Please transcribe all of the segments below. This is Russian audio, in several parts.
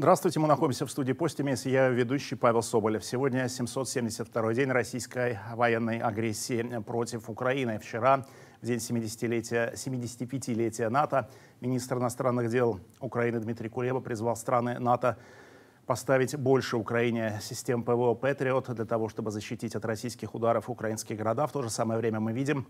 Здравствуйте, мы находимся в студии «Постимес», я ведущий Павел Соболев. Сегодня 772-й день российской военной агрессии против Украины. Вчера, в день 70-летия, 75-летия НАТО, министр иностранных дел Украины Дмитрий Кулеба призвал страны НАТО поставить больше Украине систем ПВО «Патриот» для того, чтобы защитить от российских ударов украинские города. В то же самое время мы видим,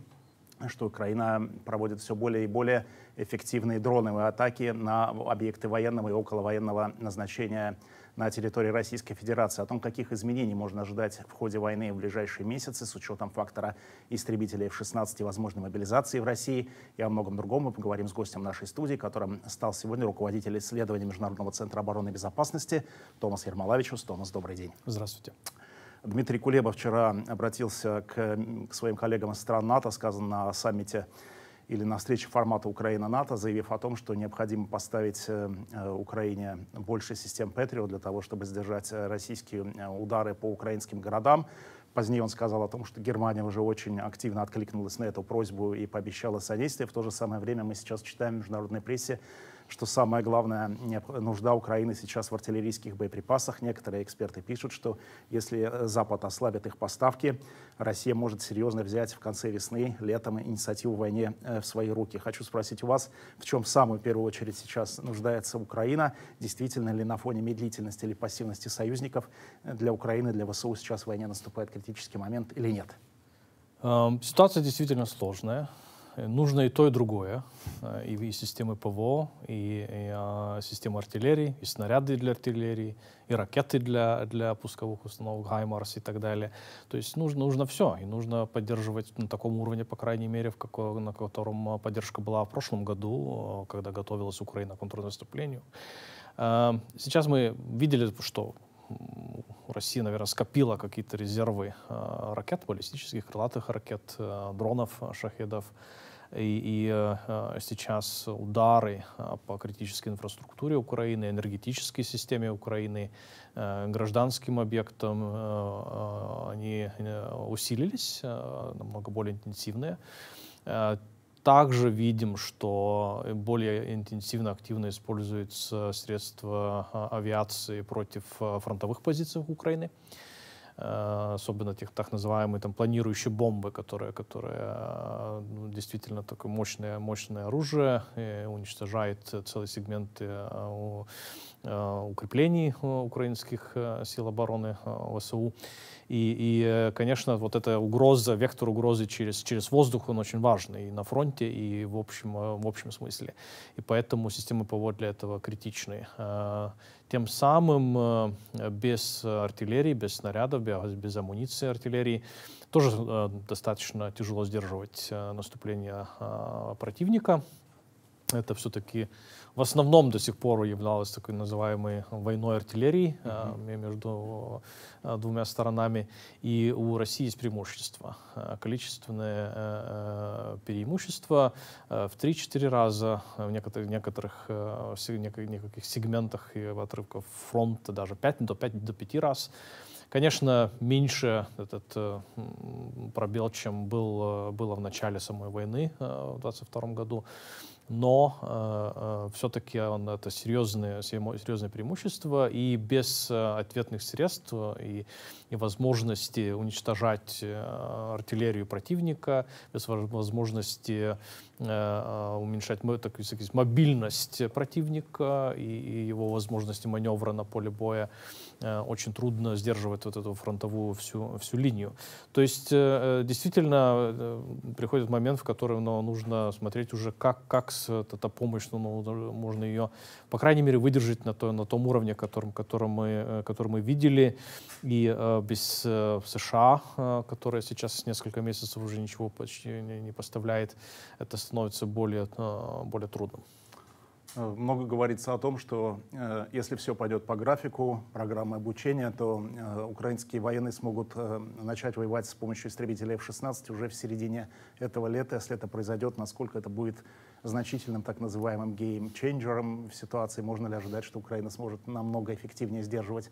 что Украина проводит все более и более эффективные дроновые атаки на объекты военного и околовоенного назначения на территории Российской Федерации. О том, каких изменений можно ожидать в ходе войны в ближайшие месяцы с учетом фактора истребителей F-16 и возможной мобилизации в России и о многом другом мы поговорим с гостем нашей студии, которым стал сегодня руководитель исследования Международного центра обороны и безопасности Томас Ермолавичус. Томас, добрый день. Здравствуйте. Дмитрий Кулеба вчера обратился к, к своим коллегам из стран НАТО, сказано на саммите или на встрече формата Украина-НАТО, заявив о том, что необходимо поставить э, э Украине больше систем Патрио для того, чтобы сдержать э, российские э, удары по украинским городам. Позднее он сказал о том, что Германия уже очень активно откликнулась на эту просьбу и пообещала содействие. В то же самое время мы сейчас читаем в международной прессе что самая главная нужда Украины сейчас в артиллерийских боеприпасах. Некоторые эксперты пишут, что если э, Запад ослабит их поставки, Россия может серьезно взять в конце весны, летом инициативу в войне э, в свои руки. Хочу спросить у вас, в чем в самую первую очередь сейчас нуждается Украина? Действительно ли на фоне медлительности или пассивности союзников э, для Украины, для ВСУ сейчас в войне наступает критический момент или нет? Эм, ситуация действительно сложная. Э, нужно и то, и другое. Э, и, и системы ПВО, и, и а, системы артиллерии, и снаряды для артиллерии, и ракеты для, для пусковых установок, «Хаймарс» и так далее. То есть нужно, нужно все. И нужно поддерживать на таком уровне, по крайней мере, в какой, на котором а, поддержка была в прошлом году, э, когда готовилась Украина к контрнаступлению. Сейчас мы видели, что Россия, наверное, скопила какие-то резервы а, ракет, баллистических, крылатых ракет, а, дронов, а, шахедов. И, и э, сейчас удары по критической инфраструктуре Украины, энергетической системе Украины, гражданским объектам, они э, усилились, намного более интенсивные также видим, что более интенсивно, активно используются средства а, авиации против а, фронтовых позиций Украины. Э, особенно тех так называемые там планирующие бомбы, которые, которые э, ну, действительно такое мощное, мощное оружие, э, уничтожает целый сегмент укреплений украинских сил обороны ВСУ. И, и, конечно, вот эта угроза, вектор угрозы через, через воздух, он очень важный и на фронте, и в общем, в общем смысле. И поэтому системы ПВО для этого критичны. Тем самым э, без артиллерии, без снарядов, без амуниции артиллерии тоже э, достаточно тяжело сдерживать э, наступление противника. Это все-таки в основном до сих пор являлась такой называемой войной артиллерии mm-hmm. между э, двумя сторонами. И у России есть преимущество. Э, количественное преимущество в 3-4 раза в некоторых, некоторых, некоторых сегментах и отрывков фронта даже 5, до 5, до 5 раз. Конечно, меньше этот пробел, чем был, было в начале самой войны в 22 году но э, э все-таки он, это серьезное, серьезное преимущество, и без э, ответных средств и, и возможности уничтожать э, артиллерию противника, без возможности э, уменьшать так, сказать, мобильность противника и, и его возможности маневра на поле боя, Э, очень трудно сдерживать вот эту фронтовую всю, всю линию. То есть э, э, действительно приходит момент, в котором ну, нужно смотреть уже, как, как с, эта помощь, ну, ну можно ее, по крайней мере, выдержать на, то, на том уровне, которым, которым мы, который мы видели. И без США, которая сейчас несколько месяцев уже ничего почти не, не поставляет, это становится более, более трудным. Э, много говорится о том, что э, если все пойдет по графику программы обучения, то э, украинские военные смогут э, начать воевать с помощью истребителей F-16 уже в середине этого лета. Если это произойдет, насколько это будет значительным так называемым гейм в ситуации, можно ли ожидать, что Украина сможет намного эффективнее сдерживать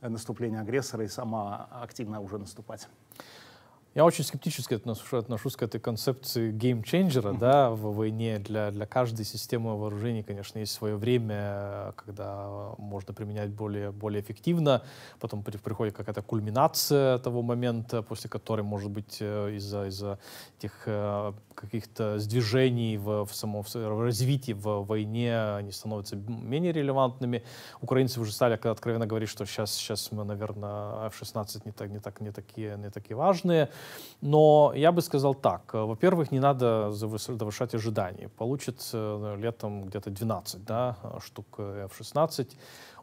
э, наступление агрессора и сама активно уже наступать? Я очень скептически отношусь, отношусь к этой концепции геймчейнджера, да, в войне для, для каждой системы вооружений, конечно, есть свое время, когда можно применять более, более эффективно, потом приходит какая-то кульминация того момента, после которой, может быть, э, из-за, из-за этих э, каких-то сдвижений в, в самом в развитии в войне, они становятся менее релевантными. Украинцы уже стали когда откровенно говорить, что сейчас, сейчас мы, наверное, F-16 не, так, не, так, не, такие, не такие важные. Но я бы сказал так. Во-первых, не надо завышать ожиданий. Получит э, летом где-то 12 да, штук э, F-16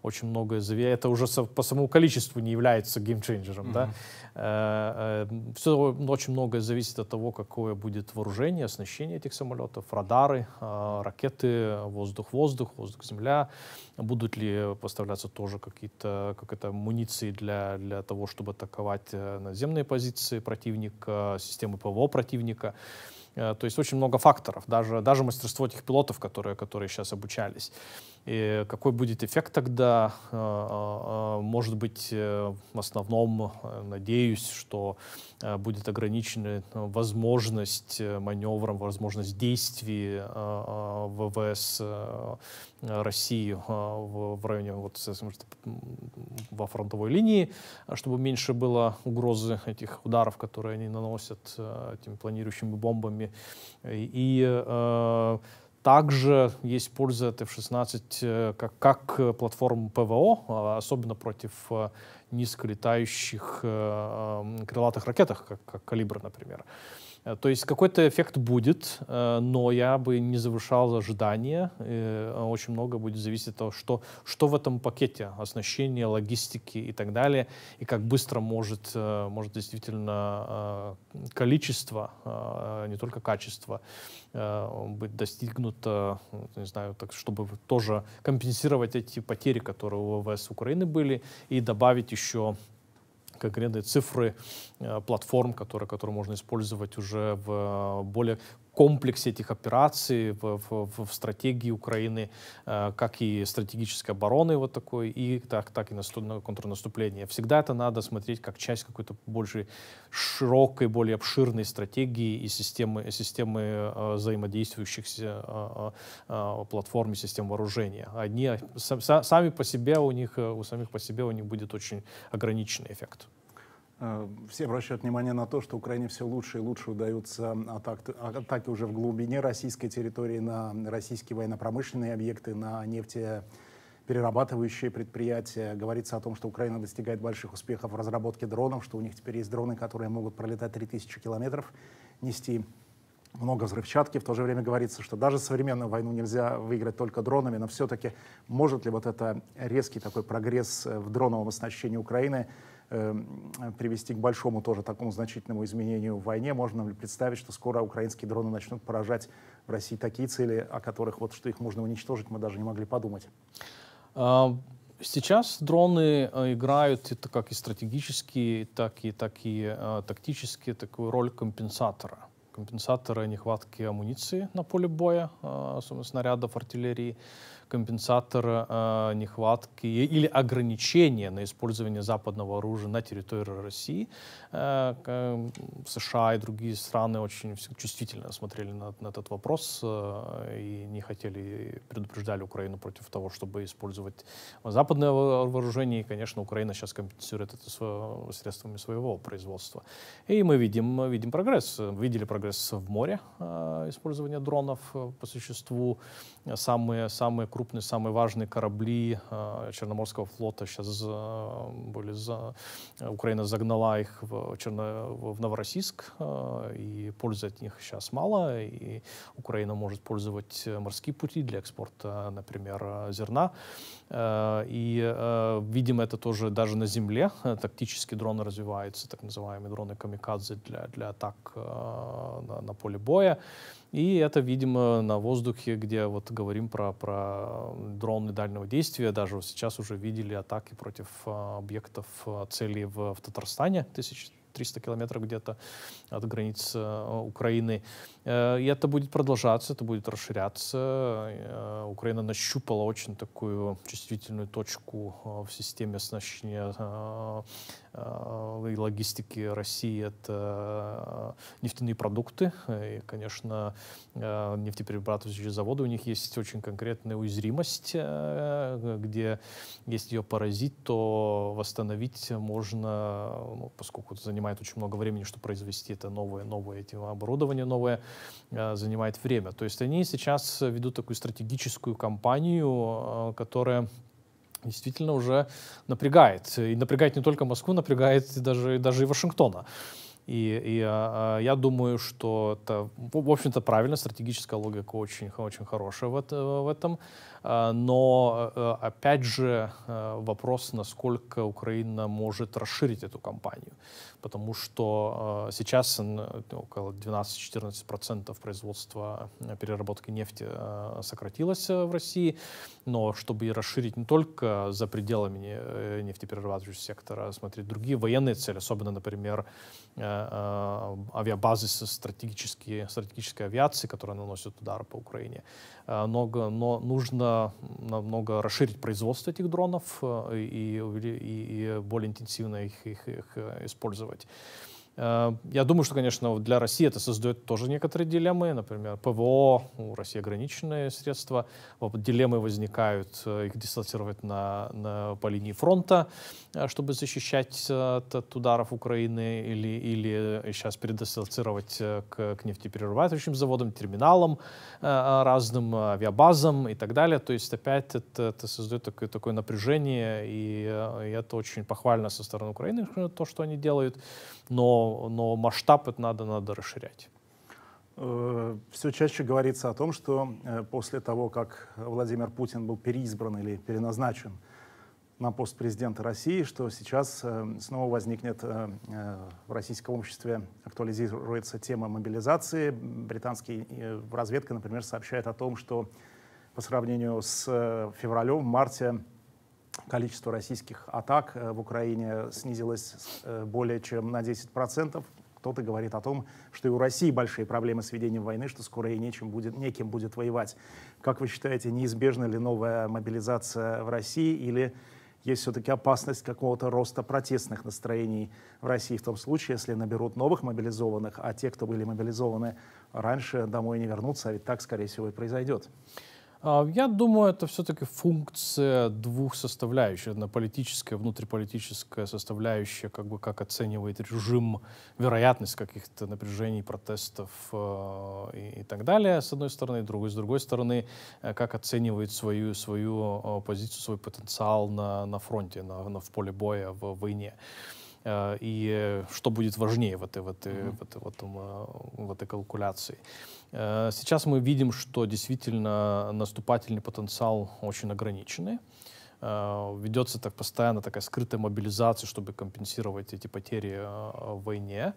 очень многое зависит. Это уже по самому количеству не является геймчейнджером, mm-hmm. да. Э, э, все очень многое зависит от того, какое будет вооружение, оснащение этих самолетов, радары, э, ракеты, воздух-воздух, воздух-земля. Будут ли поставляться тоже какие-то как это, муниции для, для того, чтобы атаковать наземные позиции противника, системы ПВО противника. То есть очень много факторов, даже, даже мастерство этих пилотов, которые, которые сейчас обучались. И какой будет эффект тогда? Э, э, э, может быть, в основном, надеюсь, что будет ограничена возможность маневра, возможность действий ВВС России в районе вот, во фронтовой линии, чтобы меньше было угрозы этих ударов, которые они наносят этими планирующими бомбами. И также есть польза от F-16 э, как, как э, платформ ПВО, а, особенно против э, низколетающих крылатых ракетах, как, как «Калибр», например. Э, то есть какой-то эффект будет, э, но я бы не завышал ожидания. Э, очень много будет зависеть от того, что, что в этом пакете оснащения, логистики и так далее, и как быстро может, может действительно количество, не только качество, быть достигнуто, не знаю, так, чтобы тоже компенсировать эти потери, которые у ВВС Украины были, и добавить еще конкретные цифры э, платформ, которые, которые можно использовать уже в э, более комплексе этих операций, в, в, в стратегии Украины, э, как и стратегической обороны вот такой, и так, так и на контрнаступление. Всегда это надо смотреть как часть какой-то больше широкой, более обширной стратегии и системы, системы э, взаимодействующих э, платформ и систем вооружения. Одни сами по себе у них, у самих по себе у них будет очень ограниченный эффект. Э, все обращают внимание на то, что Украине все лучше и лучше удаются атак, атаки уже в глубине российской территории на российские военно-промышленные объекты, на нефтеперерабатывающие предприятия. Говорится о том, что Украина достигает больших успехов в разработке дронов, что у них теперь есть дроны, которые могут пролетать 3000 километров, нести много взрывчатки. В то же время говорится, что даже современную войну нельзя выиграть только дронами, но все-таки может ли вот это резкий такой прогресс э, в дроновом оснащении Украины Эм, привести к большому тоже такому значительному изменению в войне, можно ли представить, что скоро украинские дроны начнут поражать в России такие цели, о которых вот что их можно уничтожить, мы даже не могли подумать? А, сейчас дроны э, играют это как и стратегические, так и, так и э, тактические такую роль компенсатора. Компенсатора нехватки амуниции на поле боя, э, снарядов, артиллерии компенсатор э, нехватки или ограничения на использование западного оружия на территории России. Э, э, США и другие страны очень чувствительно смотрели на, на этот вопрос э, и не хотели, предупреждали Украину против того, чтобы использовать западное вооружение. И, конечно, Украина сейчас компенсирует это сво средствами своего производства. И мы видим, видим прогресс. Видели прогресс в море э, использования дронов э, по существу. Самые, самые крупные, самые важные корабли э, Черноморского флота сейчас э, были за... Э, Украина загнала их в, Черно... в Новороссийск, и пользы от них сейчас мало, и Украина может пользовать морские пути для экспорта, например, зерна. И, видимо, это тоже даже на земле тактически дроны развиваются, так называемые дроны камикадзе для, для атак на, на поле боя. И это, видимо, на воздухе, где вот говорим про, про дроны дальнего действия. Даже сейчас уже видели атаки против а, объектов а, целей в, в Татарстане. 1300 километров где-то от границ э, Украины. Э, и это будет продолжаться, это будет расширяться. Э, Украина нащупала очень такую чувствительную точку в системе оснащения Э, и логистики России — это э, нефтяные продукты. И, конечно, э, нефтеперерабатывающие заводы, у них есть очень конкретная уязвимость, где если ее поразить, то восстановить можно, ну, поскольку это занимает очень много времени, чтобы произвести это новое, новое эти оборудование новое, занимает время. То есть они сейчас ведут такую стратегическую кампанию, которая действительно уже напрягает. И напрягает не только Москву, напрягает даже, даже и Вашингтона. И, и а, а, я думаю, что это, в общем-то, правильно, стратегическая логика очень, очень хорошая в, это, в этом. А, но, а, опять же, вопрос, насколько Украина может расширить эту кампанию, Потому что сейчас около 12-14% производства переработки нефти сократилось в России. Но чтобы и расширить не только за пределами э, нефтеперерабатывающего сектора, смотреть другие военные цели, особенно, например, Э, э, авиабазы со стратегические, стратегической авиации, которая наносит удары по Украине. Э, много, но нужно намного расширить производство этих дронов и, и, и более интенсивно их, их, их использовать. Э, я думаю, что, конечно, для России это создает тоже некоторые дилеммы. Например, ПВО, у России ограниченные средства. Вот дилеммы возникают, э, их дислоцировать на, на, по линии фронта, э, чтобы защищать от, от ударов Украины или, или сейчас передислоцировать к, к нефтеперерабатывающим заводам, терминалам разным, авиабазам и так далее. То есть опять это, это создает такое, такое напряжение, и, и это очень похвально со стороны Украины, то, что они делают но, но масштаб это надо, надо расширять. Э, Все чаще говорится о том, что э, после того, как Владимир Путин был переизбран или переназначен на пост президента России, что сейчас э, снова возникнет в российском обществе, актуализируется тема мобилизации. Британский разведка, например, сообщает о том, что по сравнению с февралем, в марте количество российских атак э, в Украине снизилось э, более чем на 10%. процентов. Кто-то говорит о том, что и у России большие проблемы с ведением войны, что скоро и нечем будет, неким будет воевать. Как вы считаете, неизбежна ли новая мобилизация в России или есть все-таки опасность какого-то роста протестных настроений в России в том случае, если наберут новых мобилизованных, а те, кто были мобилизованы раньше, домой не вернутся, а ведь так, скорее всего, и произойдет. А, я думаю, это все-таки функция двух составляющих. Одна политическая, внутриполитическая составляющая, как бы как оценивает режим вероятность каких-то напряжений, протестов э, и, и так далее, с одной стороны. Другой, с другой стороны, э, как оценивает свою, свою э, позицию, свой потенциал на, на фронте, на, на, в поле боя, в войне э, и что будет важнее в этой, в этой, mm-hmm. в этой, в этом, в этой калькуляции. Э, сейчас мы видим, что действительно наступательный потенциал очень ограниченный. Э, ведется так постоянно такая скрытая мобилизация, чтобы компенсировать эти потери э, в войне.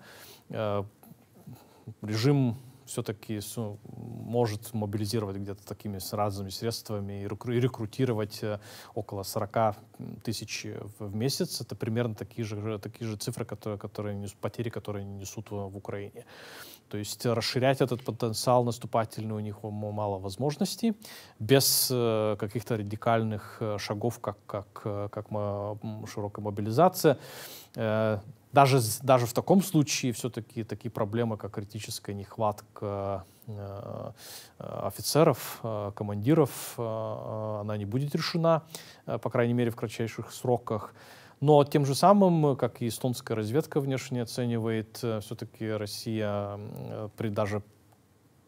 Режим все-таки может мобилизировать где-то такими разными средствами и рекрутировать около 40 тысяч в месяц. Это примерно такие же, такие же цифры, которые, которые, потери, которые несут в Украине. То есть расширять этот потенциал наступательный у них мало возможностей, без э, каких-то радикальных э, шагов, как, как, э, как широкая мобилизация. Даже, даже в таком случае все-таки такие проблемы, как критическая нехватка офицеров, командиров, она не будет решена, по крайней мере, в кратчайших сроках. Но тем же самым, как и эстонская разведка внешне оценивает, э, все-таки Россия э, при даже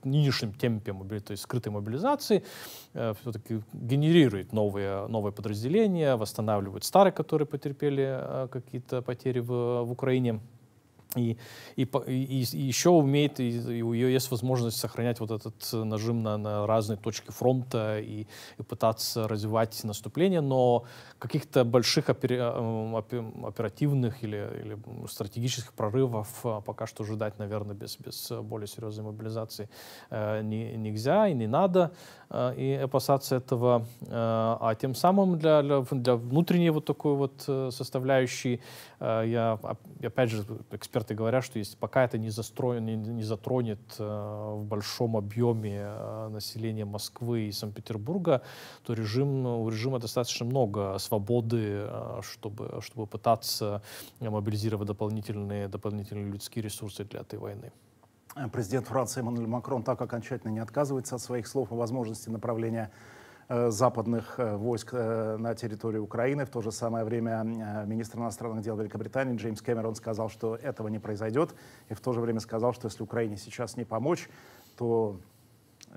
нынешнем темпе мобили... то есть скрытой мобилизации э, все-таки генерирует новые, новые подразделения, восстанавливает старые, которые потерпели э, какие-то потери в, в Украине. И, и, и, и еще умеет, и, и у нее есть возможность сохранять вот этот э, нажим на, на разные точки фронта и, и пытаться развивать наступление, но каких-то больших опера, оперативных или, или стратегических прорывов э, пока что ожидать, наверное, без, без более серьезной мобилизации э, не, нельзя и не надо. А, и опасаться этого, а, а тем самым для, для внутренней вот такой вот э, составляющей, а, я, опять же, эксперты говорят, что если пока это не, застроен, не, не затронет э, в большом объеме э, населения Москвы и Санкт-Петербурга, то режим, у режима достаточно много свободы, чтобы, чтобы пытаться мобилизировать дополнительные, дополнительные людские ресурсы для этой войны. Президент Франции Эммануэль Макрон так окончательно не отказывается от своих слов о возможности направления э, западных э, войск э, на территорию Украины. В то же самое время министр иностранных дел Великобритании Джеймс Кэмерон сказал, что этого не произойдет, и в то же время сказал, что если Украине сейчас не помочь, то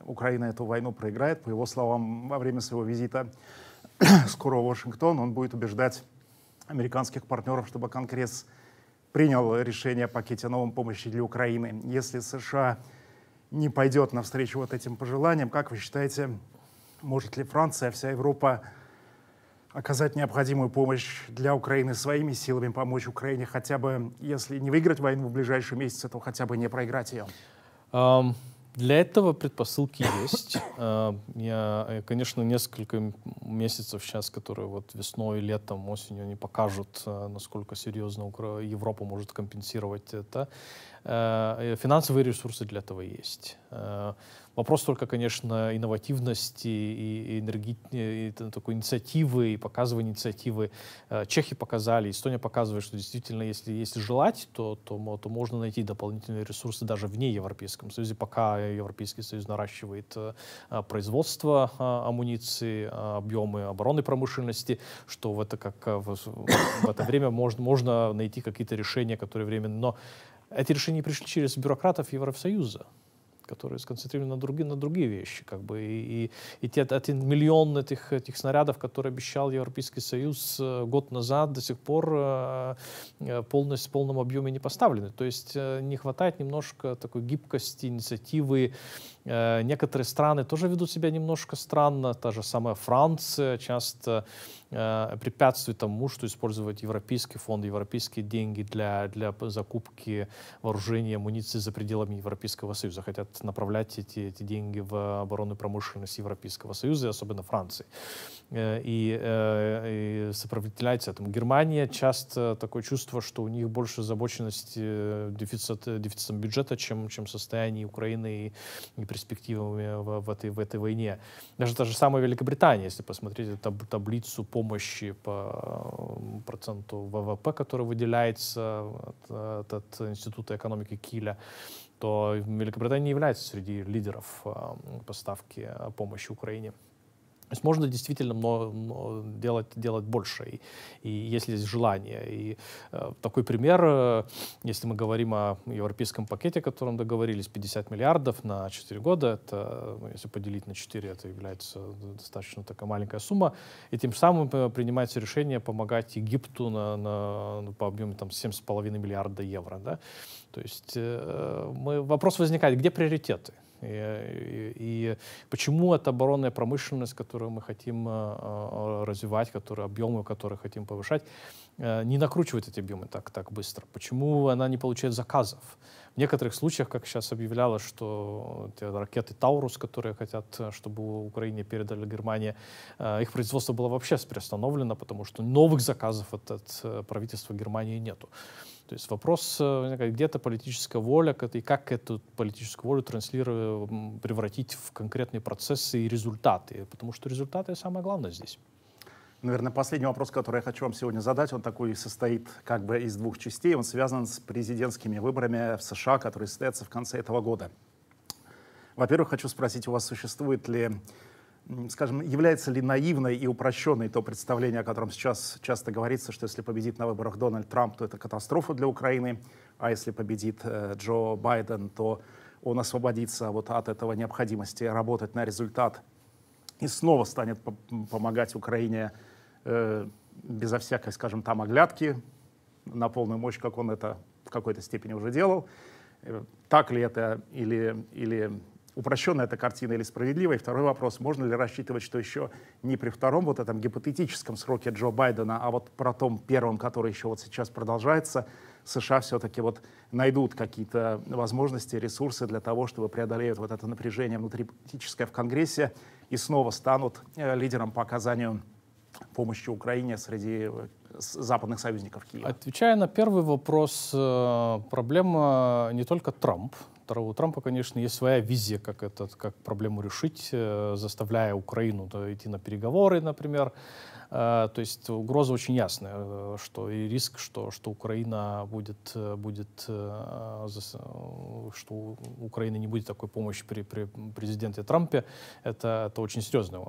Украина эту войну проиграет. По его словам, во время своего визита скоро в Вашингтон он будет убеждать американских партнеров, чтобы Конгресс принял решение о пакете новом помощи для Украины. Если США не пойдет навстречу вот этим пожеланиям, как вы считаете, может ли Франция, вся Европа оказать необходимую помощь для Украины своими силами, помочь Украине хотя бы, если не выиграть войну в ближайшие месяцы, то хотя бы не проиграть ее? Um... Для этого предпосылки есть. А, я, э, конечно, несколько месяцев сейчас, которые вот весной, летом, осенью, они покажут, а, насколько серьезно Европа может компенсировать это. А, э, финансовые ресурсы для этого есть. Вопрос только, конечно, инновативности и, и, энерги... и такой инициативы, и показывания инициативы. Э, Чехи показали, Эстония показывает, что действительно, если, если желать, то, то, то можно найти дополнительные ресурсы даже вне Европейском Союзе, пока Европейский Союз наращивает э, э, производство амуниции, объемы оборонной промышленности, что в это, как, в, в это время можно, можно найти какие-то решения, которые временно... Но эти решения пришли через бюрократов Евросоюза которые сконцентрированы на другие, на другие вещи. Как бы. И, и, и те, один миллион этих, этих снарядов, которые обещал Европейский Союз э, год назад, до сих пор э, э, полностью, в полном объеме не поставлены. То есть не хватает немножко такой гибкости, инициативы. Некоторые страны тоже ведут себя немножко странно. Та же самая Франция часто препятствует тому, что использовать европейский фонд, европейские деньги для, для закупки вооружения, амуниции за пределами Европейского Союза. Хотя направлять эти, эти деньги в оборонную промышленность Европейского Союза, особенно Франции. Э, и, э, и сопротивляется этому. Германия часто такое чувство, что у них больше озабоченность э, дефицит, дефицитом бюджета, чем, чем состояние Украины и, и перспективами в, в, этой, в этой войне. Даже та же самая Великобритания, если посмотреть таб таблицу помощи по проценту ВВП, который выделяется от, от, от Института экономики Киля, что Великобритания является среди лидеров эм, поставки э, помощи Украине. То есть можно действительно много, делать, делать больше, и, если есть желание. И э, такой пример, э, если мы говорим о европейском пакете, о котором договорились, 50 миллиардов на 4 года, это, ну, если поделить на 4, это является достаточно такая маленькая сумма, и тем самым э, принимается решение помогать Египту на, на, ну, по объему там, 7,5 миллиарда евро. Да? То есть э, мы, вопрос возникает, где приоритеты? И, и, и почему эта оборонная промышленность, которую мы хотим э, э, развивать, которые, объемы, которые хотим повышать, э, не накручивает эти объемы так, так быстро? Почему она не получает заказов? В некоторых случаях, как сейчас объявлялось, что те ракеты «Таурус», которые хотят, чтобы Украине передали Германия, их производство было вообще приостановлено, потому что новых заказов от, от правительства Германии нету. То есть вопрос э, где-то политическая воля, и как эту политическую волю транслировать, превратить в конкретные процессы и результаты, потому что результаты самое главное здесь. Наверное, последний вопрос, который я хочу вам сегодня задать, он такой состоит как бы из двух частей. Он связан с президентскими выборами в США, которые состоятся в конце этого года. Во-первых, хочу спросить у вас, существует ли скажем, является ли наивной и упрощенной то представление, о котором сейчас часто говорится, что если победит на выборах Дональд Трамп, то это катастрофа для Украины, а если победит э, Джо Байден, то он освободится а вот от этого необходимости работать на результат и снова станет помогать Украине э, безо всякой, скажем, там оглядки, на полную мощь, как он это в какой-то степени уже делал. Э, так ли это или, или упрощенная эта картина или справедливая? И второй вопрос, можно ли рассчитывать, что еще не при втором вот этом гипотетическом сроке Джо Байдена, а вот про том первом, который еще вот сейчас продолжается, США все-таки вот найдут какие-то возможности, ресурсы для того, чтобы преодолеют вот это напряжение внутриполитическое в Конгрессе и снова станут э, лидером по оказанию помощи Украине среди западных союзников Киева? Отвечая на первый вопрос, э, проблема не только Трамп. У Трампа, конечно, есть своя визия, как, этот, как проблему решить, э, заставляя Украину идти на переговоры, например. Э, то есть угроза очень ясная, что и риск, что, что Украина будет, будет что Украина не будет такой помощи при, при президенте Трампе, это, это очень серьезный,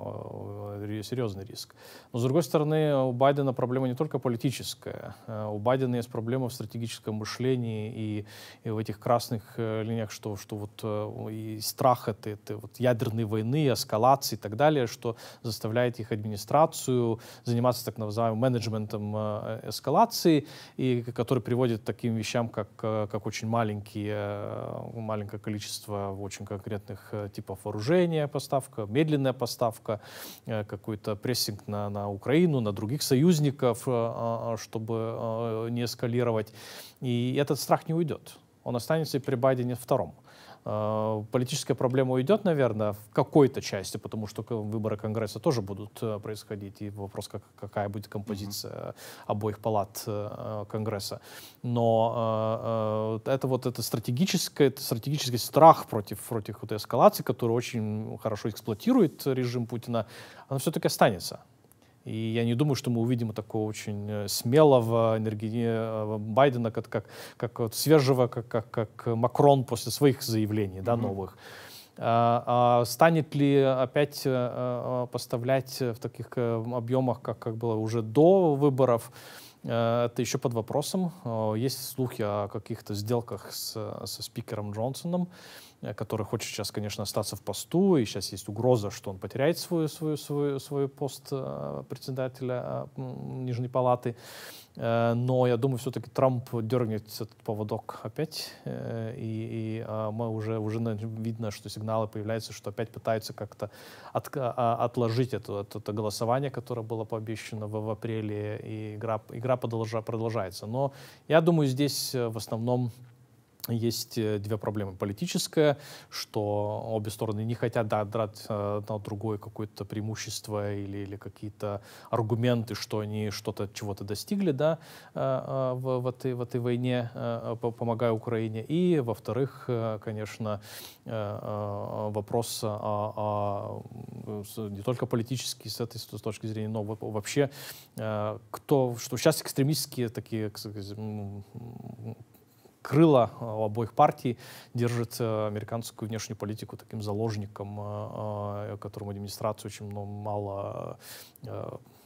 серьезный риск. Но, с другой стороны, у Байдена проблема не только пока политическая. Э, у Байдена есть проблема в стратегическом мышлении и, и в этих красных э, линиях, что, что вот э, и страх этой, этой вот ядерной войны, эскалации и так далее, что заставляет их администрацию заниматься так называемым менеджментом эскалации, и который приводит к таким вещам, как, как очень маленькие, маленькое количество очень конкретных типов вооружения, поставка, медленная поставка, какой-то прессинг на, на Украину, на других союзников, а, а, чтобы а, не эскалировать. И этот страх не уйдет. Он останется и при Байдене втором политическая проблема уйдет, наверное, в какой-то части, потому что выборы Конгресса тоже будут э, происходить, и вопрос, как, какая будет композиция обоих палат э, Конгресса. Но это вот это стратегическое, это стратегический страх против, против этой эскалации, который очень хорошо эксплуатирует режим Путина, она все-таки останется. И я не думаю, что мы увидим такого очень э, смелого энергии э, Байдена, как, как, как вот свежего, как, как, как Макрон после своих заявлений, mm да, новых. А, а станет ли опять э, поставлять в таких объемах, как, как было уже до выборов? Это еще под вопросом. Есть слухи о каких-то сделках с, со спикером Джонсоном. Э, который хочет сейчас, конечно, остаться в посту, и сейчас есть угроза, что он потеряет свой, свой, свой, свой пост э, председателя э, Нижней Палаты. Но я думаю, все-таки Трамп дернет этот поводок опять, и, и мы уже, уже видно, что сигналы появляются, что опять пытаются как-то от, а, а, отложить это, это голосование, которое было пообещано в, в апреле, и игра, игра продолжается. Но я думаю, здесь в основном есть э, две проблемы. Политическая, что обе стороны не хотят да, э, на другое какое-то преимущество или, или какие-то аргументы, что они что-то, чего-то достигли да, э, в, в, этой, в этой войне, помогая Украине. И, во-вторых, конечно, вопрос о, а, о, а, не только политический с этой с точки зрения, но вообще кто, что сейчас экстремистские такие крыло э, у обоих партий держит э, американскую внешнюю политику таким заложником, э, которому администрация очень мало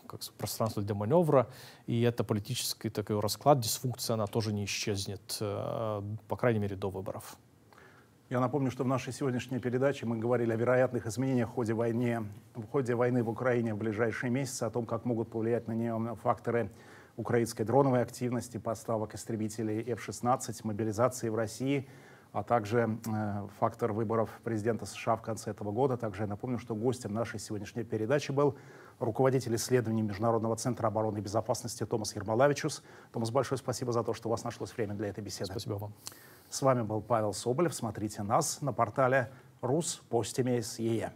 как пространство для маневра, и это политический такой расклад, дисфункция, она тоже не исчезнет, по крайней мере, до выборов. Я напомню, что в нашей сегодняшней передаче мы говорили о вероятных изменениях в ходе, войне, в ходе войны в Украине в ближайшие месяцы, о том, как могут повлиять на нее факторы украинской дроновой активности, поставок истребителей F-16, мобилизации в России, а также э, фактор выборов президента США в конце этого года. Также я напомню, что гостем нашей сегодняшней передачи был руководитель исследований Международного центра обороны и безопасности Томас Ермолавичус. Томас, большое спасибо за то, что у вас нашлось время для этой беседы. Спасибо вам. С вами был Павел Соболев. Смотрите нас на портале ruspostimes.ie.